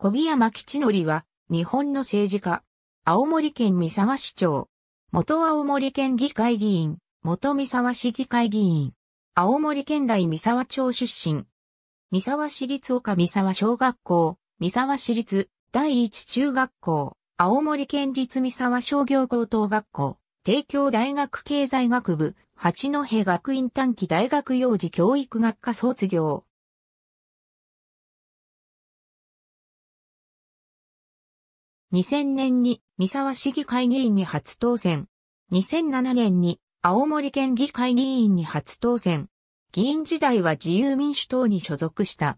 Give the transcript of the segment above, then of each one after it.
小宮山吉則は、日本の政治家。青森県三沢市長。元青森県議会議員。元三沢市議会議員。青森県内三沢町出身。三沢市立岡三沢小学校。三沢市立第一中学校。青森県立三沢商業高等学校。帝京大学経済学部。八戸学院短期大学幼児教育学科卒業。2000年に三沢市議会議員に初当選。2007年に青森県議会議員に初当選。議員時代は自由民主党に所属した。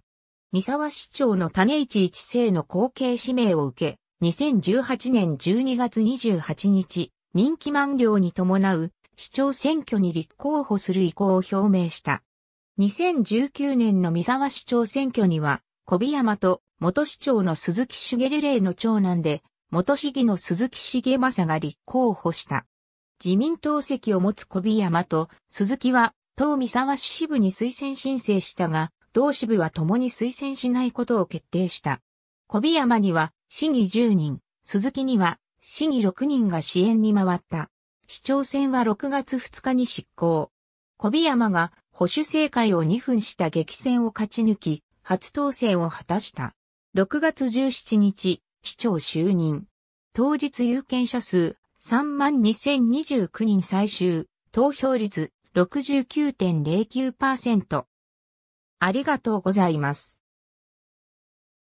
三沢市長の種市一世の後継指名を受け、2018年12月28日、任期満了に伴う市長選挙に立候補する意向を表明した。2019年の三沢市長選挙には、小宮山と元市長の鈴木茂礼の長男で、元市議の鈴木茂正が立候補した。自民党籍を持つ小宮山と鈴木は、党三沢市支部に推薦申請したが、同支部は共に推薦しないことを決定した。小宮山には、市議10人、鈴木には、市議6人が支援に回った。市長選は6月2日に執行。小宮山が保守政界を2分した激戦を勝ち抜き、初当選を果たした。6月17日、市長就任。当日有権者数32,029人最終、投票率69.09%。ありがとうございます。